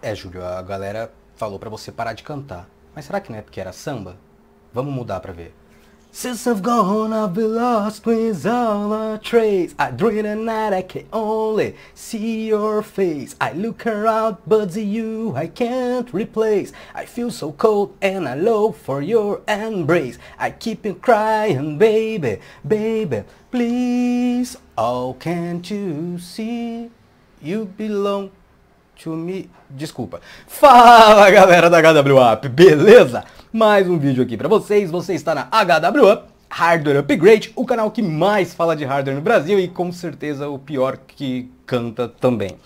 É, Júlio, a galera falou para você parar de cantar. Mas será que não é porque era samba? Vamos mudar pra ver. Since I've gone, I've been lost with all the trace. I dream at night, I can only see your face. I look around, but you I can't replace. I feel so cold and I long for your embrace. I keep on crying, baby, baby, please. Oh, can't you see you belong to me. Desculpa. Fala galera da HW Up, beleza? Mais um vídeo aqui pra vocês. Você está na HW Up, Hardware Upgrade, o canal que mais fala de hardware no Brasil e com certeza o pior que canta também.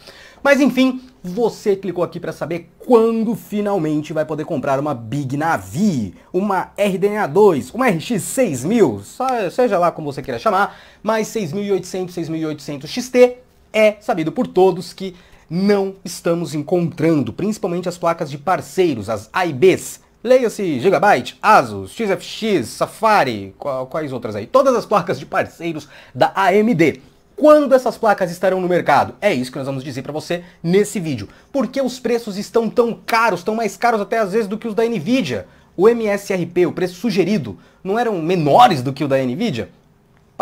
Mas enfim, você clicou aqui para saber quando finalmente vai poder comprar uma Big Navi, uma RDNA 2, uma RX 6000, seja lá como você queira chamar, mas 6800, 6800 XT é sabido por todos que não estamos encontrando, principalmente as placas de parceiros, as AIBs. Leia-se Gigabyte, Asus, XFX, Safari, quais outras aí? Todas as placas de parceiros da AMD. Quando essas placas estarão no mercado? É isso que nós vamos dizer para você nesse vídeo. Por que os preços estão tão caros, tão mais caros até às vezes do que os da Nvidia? O MSRP, o preço sugerido, não eram menores do que o da Nvidia?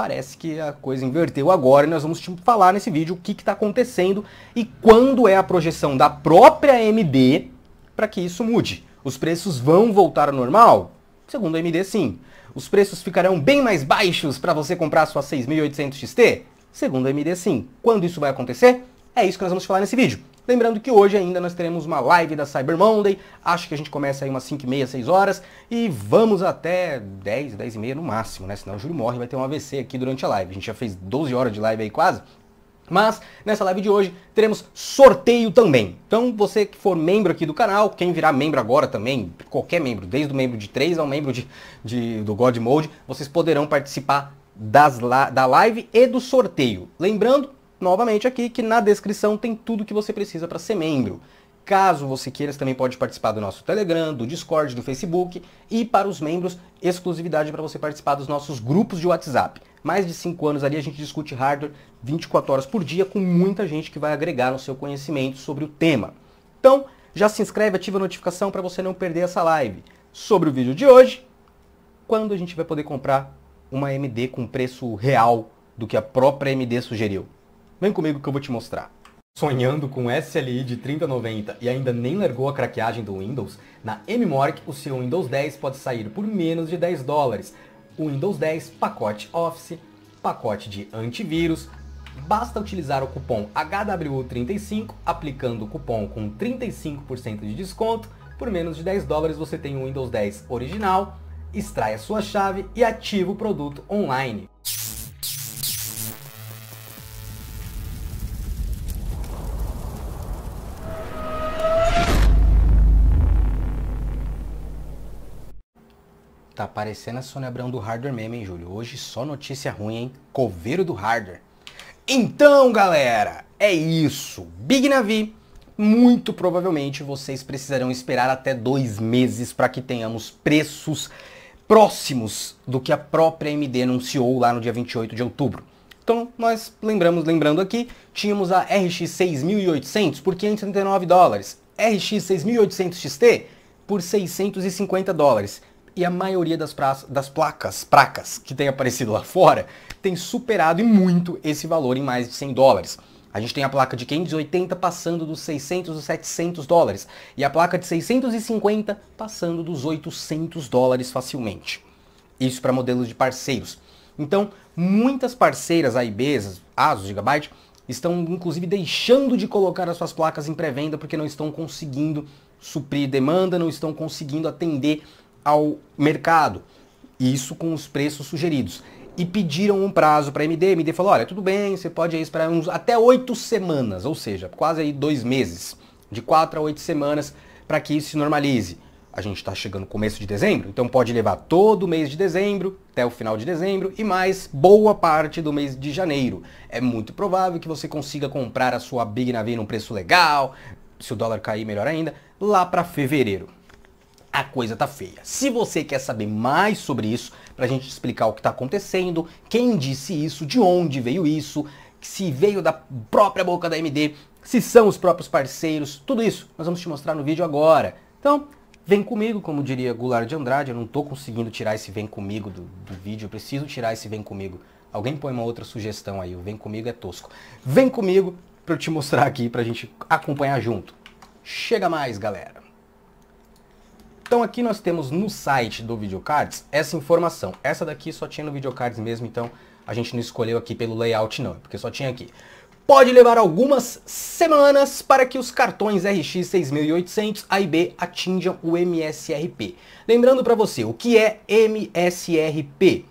parece que a coisa inverteu agora e nós vamos te falar nesse vídeo o que está acontecendo e quando é a projeção da própria AMD para que isso mude. Os preços vão voltar ao normal? Segundo a AMD, sim. Os preços ficarão bem mais baixos para você comprar sua 6800 XT? Segundo a AMD, sim. Quando isso vai acontecer? É isso que nós vamos falar nesse vídeo. Lembrando que hoje ainda nós teremos uma live da Cyber Monday, acho que a gente começa aí umas 5 e meia, 6 horas, e vamos até 10, 10 e meia no máximo, né? Senão o Júlio morre vai ter um AVC aqui durante a live. A gente já fez 12 horas de live aí quase, mas nessa live de hoje teremos sorteio também. Então você que for membro aqui do canal, quem virar membro agora também, qualquer membro, desde o membro de 3 ao membro de, de do God Mode, vocês poderão participar das, da live e do sorteio. Lembrando novamente aqui que na descrição tem tudo que você precisa para ser membro. Caso você queira, você também pode participar do nosso Telegram, do Discord, do Facebook e para os membros, exclusividade para você participar dos nossos grupos de WhatsApp. Mais de 5 anos ali a gente discute hardware 24 horas por dia com muita gente que vai agregar no seu conhecimento sobre o tema. Então, já se inscreve, ativa a notificação para você não perder essa live. Sobre o vídeo de hoje, quando a gente vai poder comprar uma AMD com preço real do que a própria AMD sugeriu? Vem comigo que eu vou te mostrar. Sonhando com SLI de 3090 e ainda nem largou a craqueagem do Windows, na MMorg o seu Windows 10 pode sair por menos de 10 dólares. O Windows 10 pacote Office, pacote de antivírus, basta utilizar o cupom HWU35, aplicando o cupom com 35% de desconto, por menos de 10 dólares você tem o Windows 10 original, extrai a sua chave e ativa o produto online. Tá parecendo a Sônia Abrão do hardware mesmo, hein, Júlio? Hoje só notícia ruim, hein? Coveiro do hardware. Então, galera, é isso. Big Navi, muito provavelmente vocês precisarão esperar até dois meses para que tenhamos preços próximos do que a própria AMD anunciou lá no dia 28 de outubro. Então, nós lembramos, lembrando aqui, tínhamos a RX 6800 por 539 dólares, RX 6800 XT por 650 dólares e a maioria das, das placas, placas que tem aparecido lá fora tem superado e muito esse valor em mais de 100 dólares. A gente tem a placa de 580 passando dos 600 dos 700 dólares e a placa de 650 passando dos 800 dólares facilmente. Isso para modelos de parceiros. Então, muitas parceiras AIBs, ASUS, Gigabyte, estão inclusive deixando de colocar as suas placas em pré-venda porque não estão conseguindo suprir demanda, não estão conseguindo atender ao mercado, isso com os preços sugeridos. E pediram um prazo para a MD, a MD falou, olha, tudo bem, você pode aí esperar uns até oito semanas, ou seja, quase aí dois meses, de quatro a oito semanas, para que isso se normalize. A gente está chegando no começo de dezembro, então pode levar todo o mês de dezembro, até o final de dezembro, e mais boa parte do mês de janeiro. É muito provável que você consiga comprar a sua Big Navi num preço legal, se o dólar cair melhor ainda, lá para fevereiro a coisa tá feia. Se você quer saber mais sobre isso, pra gente explicar o que tá acontecendo, quem disse isso, de onde veio isso, se veio da própria boca da AMD, se são os próprios parceiros, tudo isso nós vamos te mostrar no vídeo agora. Então, vem comigo, como diria Goulart de Andrade, eu não tô conseguindo tirar esse vem comigo do, do vídeo, eu preciso tirar esse vem comigo. Alguém põe uma outra sugestão aí, o vem comigo é tosco. Vem comigo pra eu te mostrar aqui, pra gente acompanhar junto. Chega mais, galera! Então aqui nós temos no site do Videocards essa informação. Essa daqui só tinha no Videocards mesmo, então a gente não escolheu aqui pelo layout não, é porque só tinha aqui. Pode levar algumas semanas para que os cartões RX 6800 A e B atinjam o MSRP. Lembrando para você, o que é MSRP?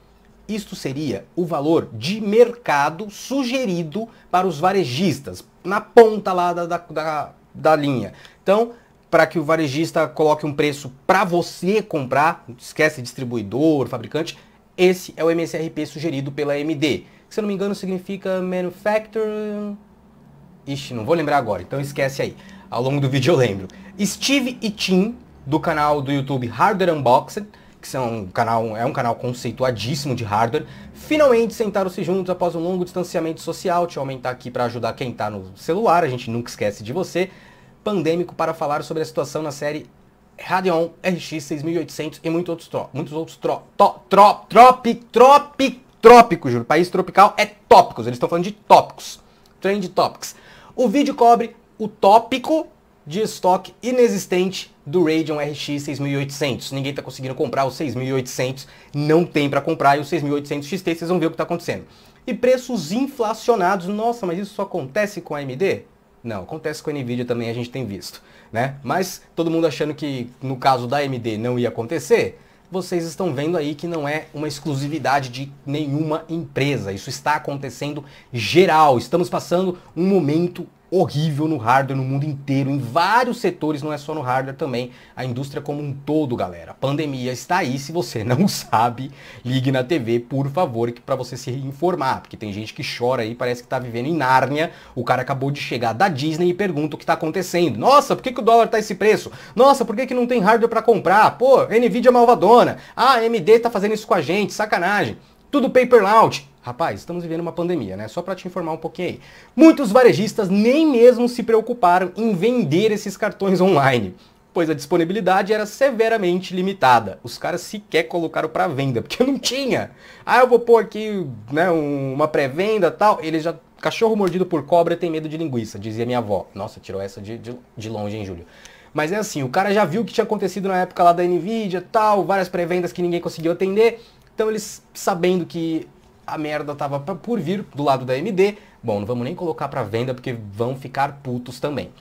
Isto seria o valor de mercado sugerido para os varejistas, na ponta lá da, da, da, da linha. Então, para que o varejista coloque um preço para você comprar, esquece distribuidor, fabricante, esse é o MSRP sugerido pela MD. Se eu não me engano, significa Manufacturer... Ixi, não vou lembrar agora, então esquece aí. Ao longo do vídeo eu lembro. Steve e Tim, do canal do YouTube Hardware Unboxed, que são um canal, é um canal conceituadíssimo de hardware, finalmente sentaram-se juntos após um longo distanciamento social. Deixa eu aumentar aqui para ajudar quem está no celular, a gente nunca esquece de você pandêmico para falar sobre a situação na série Radeon RX 6800 e muitos outros, tro, muitos outros tro, to, tro, tropic, tropic, trópico, juro. País tropical é tópicos, eles estão falando de tópicos. Trend Topics. O vídeo cobre o tópico de estoque inexistente do Radeon RX 6800. Ninguém está conseguindo comprar o 6800, não tem para comprar e o 6800 XT, vocês vão ver o que está acontecendo. E preços inflacionados, nossa, mas isso só acontece com a AMD? Não, acontece com a Nvidia também, a gente tem visto, né? Mas todo mundo achando que no caso da AMD não ia acontecer, vocês estão vendo aí que não é uma exclusividade de nenhuma empresa. Isso está acontecendo geral. Estamos passando um momento horrível no hardware no mundo inteiro, em vários setores, não é só no hardware também, a indústria como um todo, galera. A pandemia está aí, se você não sabe, ligue na TV, por favor, para você se informar, porque tem gente que chora aí, parece que está vivendo em Nárnia, o cara acabou de chegar da Disney e pergunta o que está acontecendo. Nossa, por que, que o dólar está esse preço? Nossa, por que, que não tem hardware para comprar? Pô, Nvidia é malvadona. Ah, AMD está fazendo isso com a gente, sacanagem. Tudo paper loud Rapaz, estamos vivendo uma pandemia, né? Só para te informar um pouquinho aí. Muitos varejistas nem mesmo se preocuparam em vender esses cartões online, pois a disponibilidade era severamente limitada. Os caras sequer colocaram para venda, porque não tinha. Ah, eu vou pôr aqui, né, uma pré-venda, tal. Ele já cachorro mordido por cobra tem medo de linguiça, dizia minha avó. Nossa, tirou essa de, de, de longe, em Júlio? Mas é assim, o cara já viu o que tinha acontecido na época lá da Nvidia, tal, várias pré-vendas que ninguém conseguiu atender. Então eles, sabendo que a merda tava pra, por vir do lado da AMD. Bom, não vamos nem colocar para venda porque vão ficar putos também.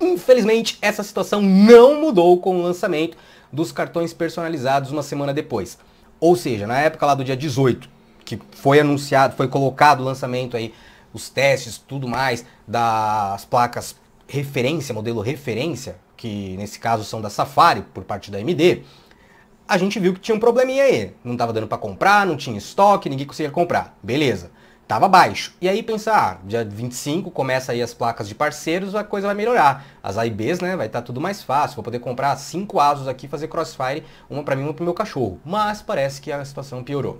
Infelizmente, essa situação não mudou com o lançamento dos cartões personalizados uma semana depois. Ou seja, na época lá do dia 18, que foi anunciado, foi colocado o lançamento aí, os testes, tudo mais, das placas referência, modelo referência, que nesse caso são da Safari, por parte da AMD, a gente viu que tinha um probleminha aí. Não estava dando para comprar, não tinha estoque, ninguém conseguia comprar. Beleza. Tava baixo. E aí pensar, ah, dia 25 começa aí as placas de parceiros, a coisa vai melhorar. As A e Bs, né, vai estar tá tudo mais fácil. Vou poder comprar cinco asos aqui, fazer crossfire, uma para mim, uma pro meu cachorro. Mas parece que a situação piorou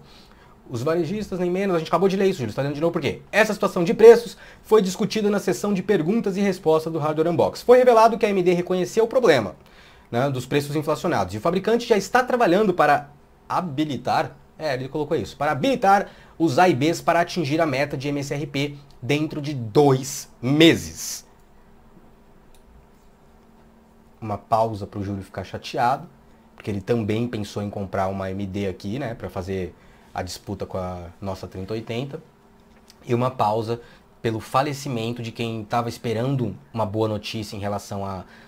os varejistas nem menos, a gente acabou de ler isso, Júlio, está lendo de novo por quê? Essa situação de preços foi discutida na sessão de perguntas e respostas do Hardware Unbox. Foi revelado que a AMD reconheceu o problema, né, dos preços inflacionados. E o fabricante já está trabalhando para habilitar, é, ele colocou isso, para habilitar os A e Bs para atingir a meta de MSRP dentro de dois meses. Uma pausa para o Júlio ficar chateado, porque ele também pensou em comprar uma MD aqui, né, para fazer a disputa com a nossa 3080 e uma pausa pelo falecimento de quem estava esperando uma boa notícia em relação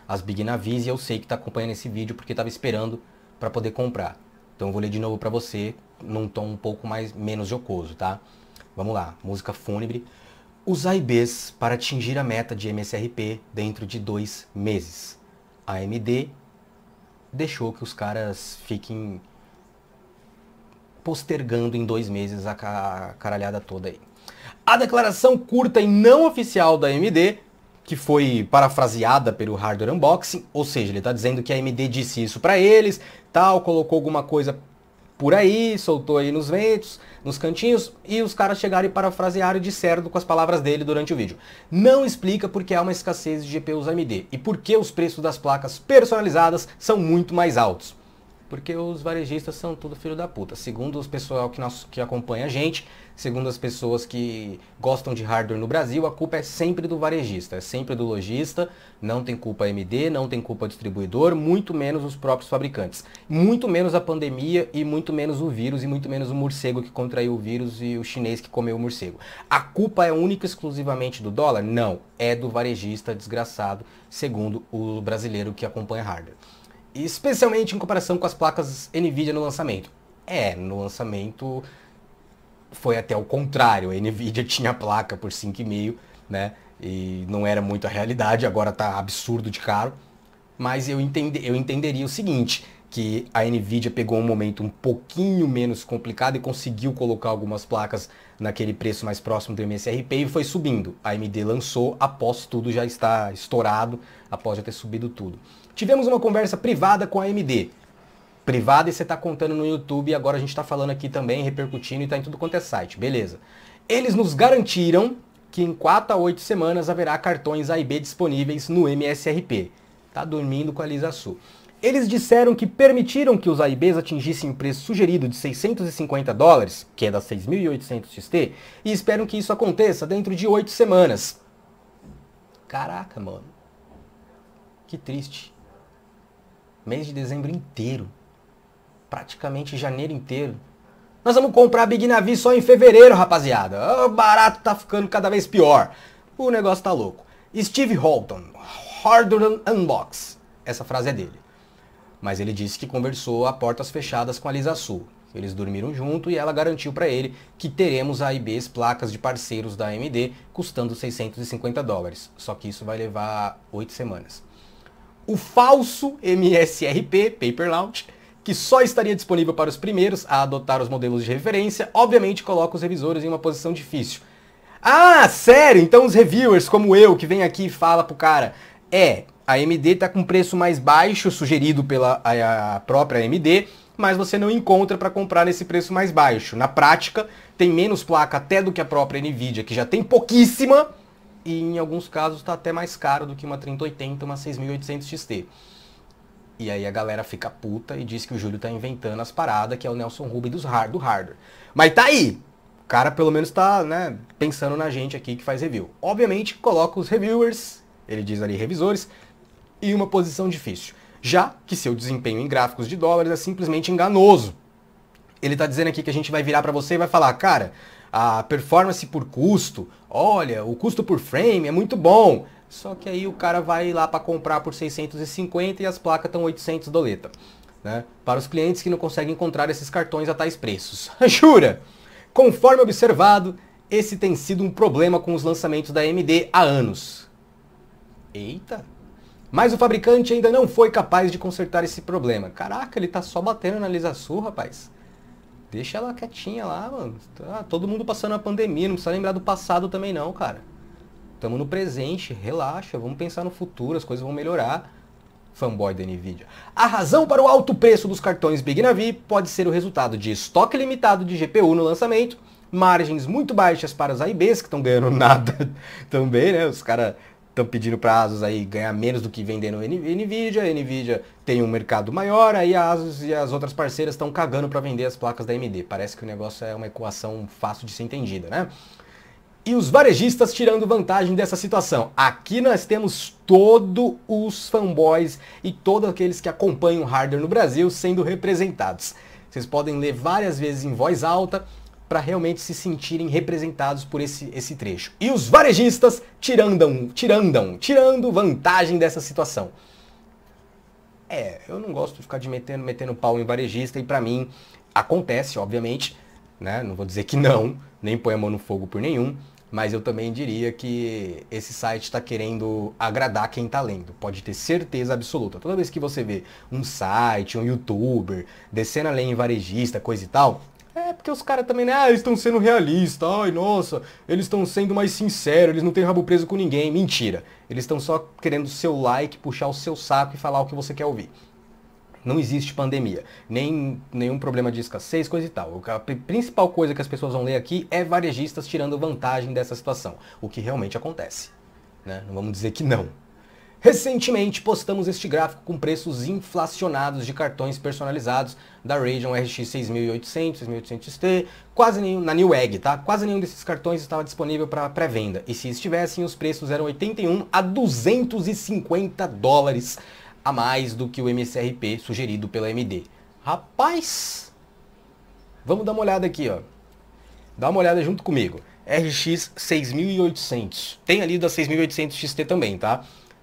às Big Navis e eu sei que está acompanhando esse vídeo porque estava esperando para poder comprar. Então eu vou ler de novo para você num tom um pouco mais menos jocoso, tá? Vamos lá, música fúnebre. Usar IBs para atingir a meta de MSRP dentro de dois meses. A AMD deixou que os caras fiquem postergando em dois meses a caralhada toda aí. A declaração curta e não oficial da AMD, que foi parafraseada pelo Hardware Unboxing, ou seja, ele está dizendo que a AMD disse isso para eles, tal, colocou alguma coisa por aí, soltou aí nos ventos, nos cantinhos, e os caras chegaram e parafrasearam e disseram com as palavras dele durante o vídeo. Não explica porque há uma escassez de GPUs AMD e por que os preços das placas personalizadas são muito mais altos. Porque os varejistas são tudo filho da puta. Segundo os pessoal que, nós, que acompanha a gente, segundo as pessoas que gostam de hardware no Brasil, a culpa é sempre do varejista, é sempre do lojista, não tem culpa a MD, não tem culpa distribuidor, muito menos os próprios fabricantes. Muito menos a pandemia e muito menos o vírus e muito menos o morcego que contraiu o vírus e o chinês que comeu o morcego. A culpa é única e exclusivamente do dólar? Não, é do varejista desgraçado, segundo o brasileiro que acompanha hardware especialmente em comparação com as placas Nvidia no lançamento. É, no lançamento foi até o contrário, a Nvidia tinha placa por 5,5, né? E não era muito a realidade, agora tá absurdo de caro. Mas eu, entende, eu entenderia o seguinte, que a Nvidia pegou um momento um pouquinho menos complicado e conseguiu colocar algumas placas naquele preço mais próximo do MSRP e foi subindo. A AMD lançou após tudo já estar estourado, após já ter subido tudo. Tivemos uma conversa privada com a AMD. Privada e você está contando no YouTube, e agora a gente está falando aqui também, repercutindo e está em tudo quanto é site. Beleza. Eles nos garantiram que em 4 a 8 semanas haverá cartões A e B disponíveis no MSRP. Tá dormindo com a Lisa Su? Eles disseram que permitiram que os A e Bs atingissem o preço sugerido de 650 dólares, que é da 6.800 XT, e esperam que isso aconteça dentro de 8 semanas. Caraca, mano. Que triste mês de dezembro inteiro, praticamente janeiro inteiro. Nós vamos comprar a Big Navi só em fevereiro, rapaziada. O barato tá ficando cada vez pior. O negócio tá louco. Steve Holton, Harder Unbox. Essa frase é dele. Mas ele disse que conversou a portas fechadas com a Lisa Sul. Eles dormiram junto e ela garantiu para ele que teremos a iBS placas de parceiros da AMD custando 650 dólares. Só que isso vai levar oito semanas o falso MSRP, Paper Launch, que só estaria disponível para os primeiros a adotar os modelos de referência, obviamente coloca os revisores em uma posição difícil. Ah, sério? Então os reviewers como eu que vem aqui e fala pro cara, é, a AMD está com preço mais baixo sugerido pela a, a própria AMD, mas você não encontra para comprar nesse preço mais baixo. Na prática, tem menos placa até do que a própria Nvidia, que já tem pouquíssima, e em alguns casos está até mais caro do que uma 3080, uma 6800 XT. E aí a galera fica puta e diz que o Júlio tá inventando as paradas, que é o Nelson Rubin dos hard, do hardware. Mas tá aí! O cara pelo menos tá, né, pensando na gente aqui que faz review. Obviamente coloca os reviewers, ele diz ali revisores, em uma posição difícil. Já que seu desempenho em gráficos de dólares é simplesmente enganoso. Ele tá dizendo aqui que a gente vai virar para você e vai falar, cara, a performance por custo, olha, o custo por frame é muito bom. Só que aí o cara vai lá para comprar por 650 e as placas estão 800 doleta. Né? Para os clientes que não conseguem encontrar esses cartões a tais preços. Jura? Conforme observado, esse tem sido um problema com os lançamentos da AMD há anos. Eita! Mas o fabricante ainda não foi capaz de consertar esse problema. Caraca, ele tá só batendo na Lisa Su, rapaz. Deixa ela quietinha lá, mano. Tá todo mundo passando a pandemia, não precisa lembrar do passado também não, cara. Tamo no presente, relaxa, vamos pensar no futuro, as coisas vão melhorar. Fanboy da Nvidia. A razão para o alto preço dos cartões Big Navi pode ser o resultado de estoque limitado de GPU no lançamento, margens muito baixas para os AIBs que estão ganhando nada também, né? Os caras estão pedindo para a Asus aí ganhar menos do que vendendo Nvidia, a Nvidia tem um mercado maior, aí a Asus e as outras parceiras estão cagando para vender as placas da AMD. Parece que o negócio é uma equação fácil de ser entendida, né? E os varejistas tirando vantagem dessa situação. Aqui nós temos todos os fanboys e todos aqueles que acompanham o hardware no Brasil sendo representados. Vocês podem ler várias vezes em voz alta para realmente se sentirem representados por esse, esse trecho. E os varejistas tirandam, tirandam, tirando vantagem dessa situação. É, eu não gosto de ficar de metendo, metendo pau em varejista e para mim acontece, obviamente, né? Não vou dizer que não, nem põe a mão no fogo por nenhum, mas eu também diria que esse site está querendo agradar quem está lendo. Pode ter certeza absoluta. Toda vez que você vê um site, um youtuber, descendo a lei em varejista, coisa e tal, é, porque os caras também, né? Ah, eles estão sendo realistas. Ai, nossa, eles estão sendo mais sinceros, eles não têm rabo preso com ninguém. Mentira. Eles estão só querendo o seu like, puxar o seu saco e falar o que você quer ouvir. Não existe pandemia, nem nenhum problema de escassez, coisa e tal. A principal coisa que as pessoas vão ler aqui é varejistas tirando vantagem dessa situação, o que realmente acontece. Né? Não vamos dizer que não, Recentemente postamos este gráfico com preços inflacionados de cartões personalizados da Radeon RX 6800, 6800T, quase nenhum, na Newegg, tá? Quase nenhum desses cartões estava disponível para pré-venda. E se estivessem, os preços eram 81 a 250 dólares a mais do que o MSRP sugerido pela AMD. Rapaz, vamos dar uma olhada aqui, ó. Dá uma olhada junto comigo. RX 6800. Tem ali da 6800 XT também, tá?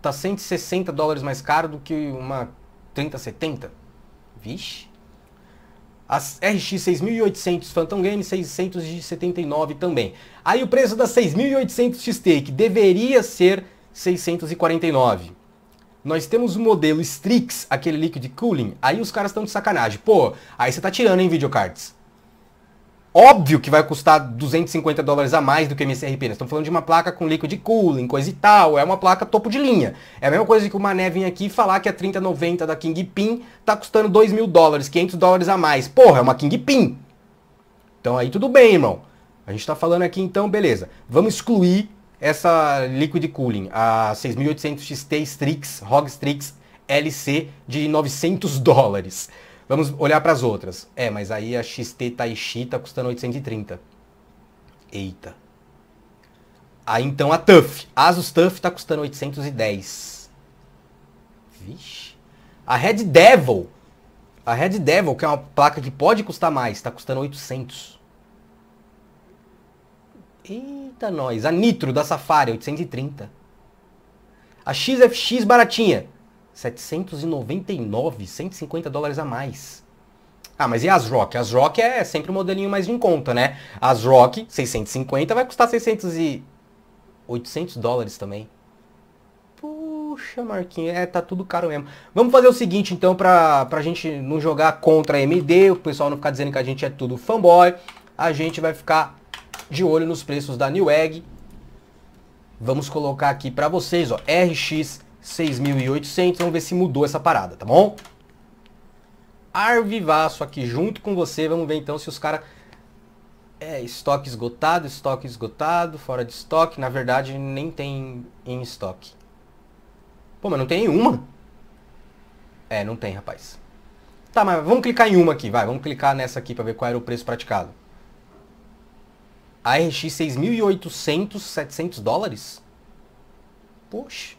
tá 160 dólares mais caro do que uma 3070. Vixe. As RX 6800 Phantom Game 679 também. Aí o preço da 6800 XT, que deveria ser 649. Nós temos o modelo Strix, aquele líquido de cooling. Aí os caras estão de sacanagem. Pô, aí você tá tirando, hein, videocards? Óbvio que vai custar 250 dólares a mais do que o MSRP. Nós né? estamos falando de uma placa com liquid cooling, coisa e tal. É uma placa topo de linha. É a mesma coisa que o Mané vir aqui falar que a 3090 da Kingpin tá custando 2 mil dólares, 500 dólares a mais. Porra, é uma Kingpin. Então aí tudo bem, irmão. A gente está falando aqui então, beleza. Vamos excluir essa liquid cooling, a 6800 XT Strix, ROG Strix LC de 900 dólares. Vamos olhar para as outras. É, mas aí a XT Taishi tá custando 830. Eita. Aí então a TUF. Asus TUF tá custando 810. Vixe. A Red Devil. A Red Devil, que é uma placa que pode custar mais, tá custando 800. Eita nós. A Nitro da Safari, 830. A XFX baratinha, 799, 150 dólares a mais. Ah, mas e as Rock? As Rock é sempre um modelinho mais em conta, né? As Rock, 650, vai custar 600 e... 800 dólares também. Puxa, Marquinhos, é, tá tudo caro mesmo. Vamos fazer o seguinte, então, pra, pra gente não jogar contra a AMD, o pessoal não ficar dizendo que a gente é tudo fanboy. A gente vai ficar de olho nos preços da Newegg. Vamos colocar aqui pra vocês, ó, RX 6.800. Vamos ver se mudou essa parada, tá bom? Arvivaço aqui junto com você. Vamos ver então se os caras... É, estoque esgotado, estoque esgotado, fora de estoque. Na verdade, nem tem em estoque. Pô, mas não tem nenhuma. É, não tem, rapaz. Tá, mas vamos clicar em uma aqui, vai. Vamos clicar nessa aqui para ver qual era o preço praticado. A RX 6.800, 700 dólares? Poxa.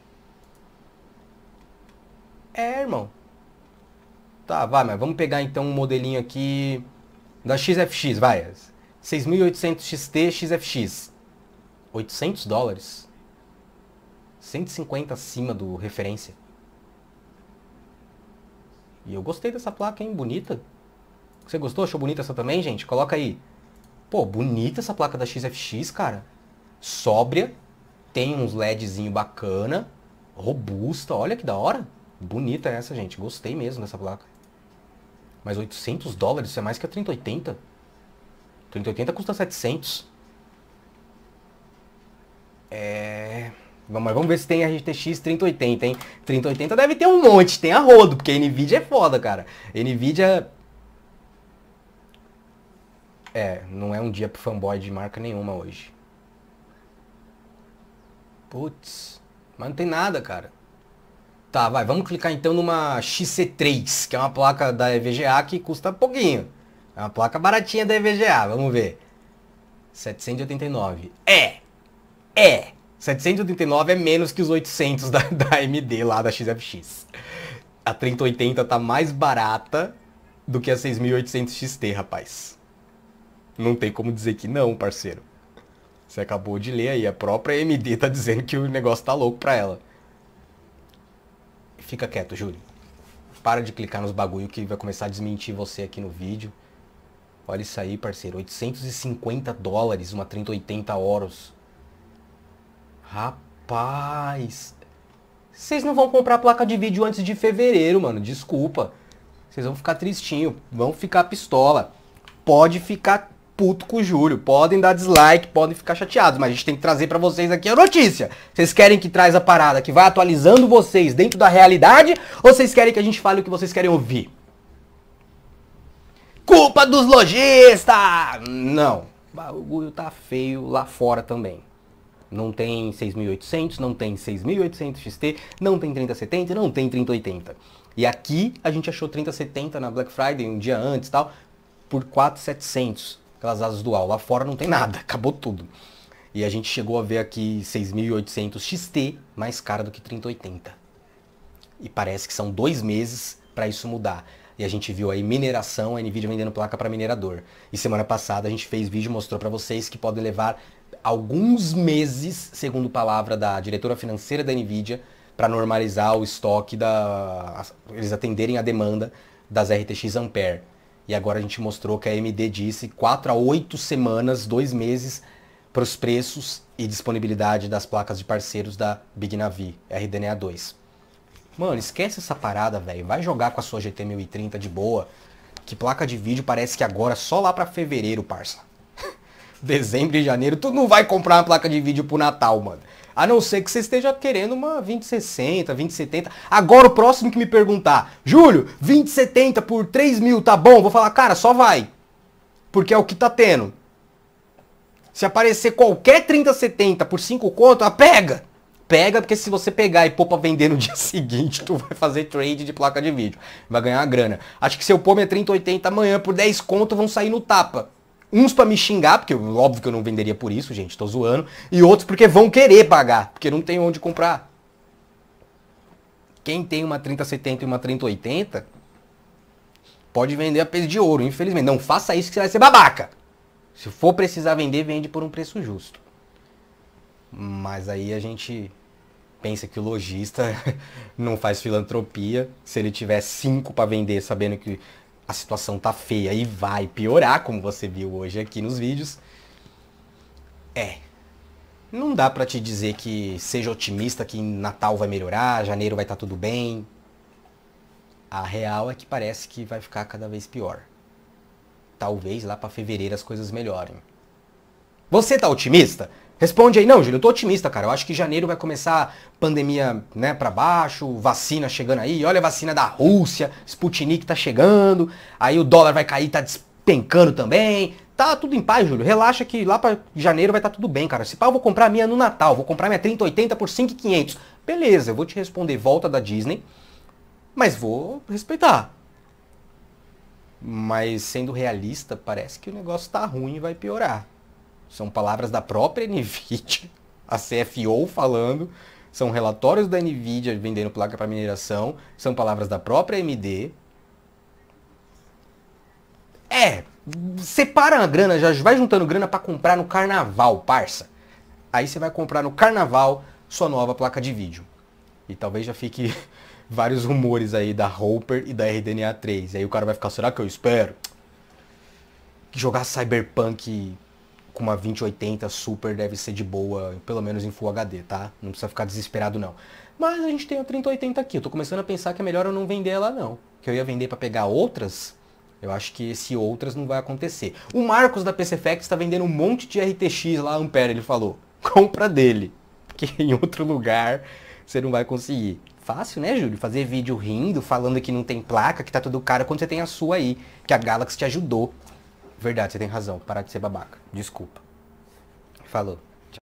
É, irmão. Tá, vai, mas vamos pegar então um modelinho aqui da XFX, vai. 6.800 XT XFX. 800 dólares. 150 acima do referência. E eu gostei dessa placa, hein? Bonita. Você gostou? Achou bonita essa também, gente? Coloca aí. Pô, bonita essa placa da XFX, cara. Sóbria. Tem uns LEDzinho bacana. Robusta. Olha que da hora. Bonita essa, gente. Gostei mesmo dessa placa. Mas 800 dólares, isso é mais que a 3080. 3080 custa 700. É... Mas vamos ver se tem RTX 3080, hein? 3080 deve ter um monte, tem a rodo, porque a NVIDIA é foda, cara. NVIDIA... É, não é um dia pro fanboy de marca nenhuma hoje. Putz, mas não tem nada, cara. Tá, vai, vamos clicar então numa XC3, que é uma placa da EVGA que custa pouquinho. É uma placa baratinha da EVGA, vamos ver. 789. É! É! 789 é menos que os 800 da, da AMD lá da XFX. A 3080 tá mais barata do que a 6800 XT, rapaz. Não tem como dizer que não, parceiro. Você acabou de ler aí, a própria AMD tá dizendo que o negócio tá louco pra ela. Fica quieto, Júlio. Para de clicar nos bagulho que vai começar a desmentir você aqui no vídeo. Olha isso aí, parceiro. 850 dólares, uma 3080 oros. Rapaz. Vocês não vão comprar placa de vídeo antes de fevereiro, mano. Desculpa. Vocês vão ficar tristinho. Vão ficar pistola. Pode ficar puto com o Júlio. Podem dar dislike, podem ficar chateados, mas a gente tem que trazer para vocês aqui a notícia. Vocês querem que traz a parada que vai atualizando vocês dentro da realidade ou vocês querem que a gente fale o que vocês querem ouvir? Culpa dos lojistas! Não. O bagulho tá feio lá fora também. Não tem 6800, não tem 6800 XT, não tem 3070, não tem 3080. E aqui a gente achou 3070 na Black Friday, um dia antes tal, por 4700 aquelas asas dual. Lá fora não tem nada, acabou tudo. E a gente chegou a ver aqui 6.800 XT mais cara do que 3080. E parece que são dois meses para isso mudar. E a gente viu aí mineração, a Nvidia vendendo placa para minerador. E semana passada a gente fez vídeo mostrou para vocês que podem levar alguns meses, segundo palavra da diretora financeira da Nvidia, para normalizar o estoque da eles atenderem a demanda das RTX Ampere. E agora a gente mostrou que a AMD disse 4 a 8 semanas, 2 meses, para os preços e disponibilidade das placas de parceiros da Big Navi, RDNA 2. Mano, esquece essa parada, velho. Vai jogar com a sua GT 1030 de boa. Que placa de vídeo parece que agora só lá para fevereiro, parça dezembro e janeiro, tu não vai comprar uma placa de vídeo pro Natal, mano. A não ser que você esteja querendo uma 2060, 2070. Agora o próximo que me perguntar, Júlio, 2070 por 3 mil, tá bom? Vou falar, cara, só vai. Porque é o que tá tendo. Se aparecer qualquer 3070 por 5 conto, ah, pega! Pega, porque se você pegar e pôr pra vender no dia seguinte, tu vai fazer trade de placa de vídeo. Vai ganhar uma grana. Acho que se eu pôr minha 3080 amanhã por 10 conto, vão sair no tapa. Uns para me xingar, porque óbvio que eu não venderia por isso, gente, tô zoando. E outros porque vão querer pagar, porque não tem onde comprar. Quem tem uma 3070 e uma 3080 pode vender a peso de ouro, infelizmente. Não faça isso que você vai ser babaca. Se for precisar vender, vende por um preço justo. Mas aí a gente pensa que o lojista não faz filantropia. Se ele tiver cinco para vender, sabendo que a situação tá feia e vai piorar, como você viu hoje aqui nos vídeos. É. Não dá para te dizer que seja otimista que Natal vai melhorar, janeiro vai estar tá tudo bem. A real é que parece que vai ficar cada vez pior. Talvez lá para fevereiro as coisas melhorem. Você tá otimista? Responde aí, não, Júlio, eu tô otimista, cara. Eu acho que janeiro vai começar pandemia, né, para baixo, vacina chegando aí. Olha a vacina da Rússia, Sputnik tá chegando. Aí o dólar vai cair, tá despencando também. Tá tudo em paz, Júlio. Relaxa que lá para janeiro vai estar tá tudo bem, cara. Se pá, eu vou comprar minha no Natal, vou comprar minha 3080 por 5,500. Beleza, eu vou te responder volta da Disney, mas vou respeitar. Mas sendo realista, parece que o negócio tá ruim e vai piorar. São palavras da própria NVIDIA, a CFO falando, são relatórios da NVIDIA vendendo placa para mineração, são palavras da própria AMD. É, separa a grana, já vai juntando grana para comprar no carnaval, parça. Aí você vai comprar no carnaval sua nova placa de vídeo. E talvez já fique vários rumores aí da Hopper e da RDNA 3. E aí o cara vai ficar, será que eu espero? Jogar Cyberpunk com uma 2080 Super deve ser de boa, pelo menos em Full HD, tá? Não precisa ficar desesperado não. Mas a gente tem a 3080 aqui, eu tô começando a pensar que é melhor eu não vender ela não. Que eu ia vender para pegar outras, eu acho que esse outras não vai acontecer. O Marcos da PC Facts está vendendo um monte de RTX lá, Ampere, ele falou. Compra dele, porque em outro lugar você não vai conseguir. Fácil, né, Júlio? Fazer vídeo rindo, falando que não tem placa, que tá tudo caro, quando você tem a sua aí, que a Galaxy te ajudou. Verdade, você tem razão. Parar de ser babaca. Desculpa. Falou.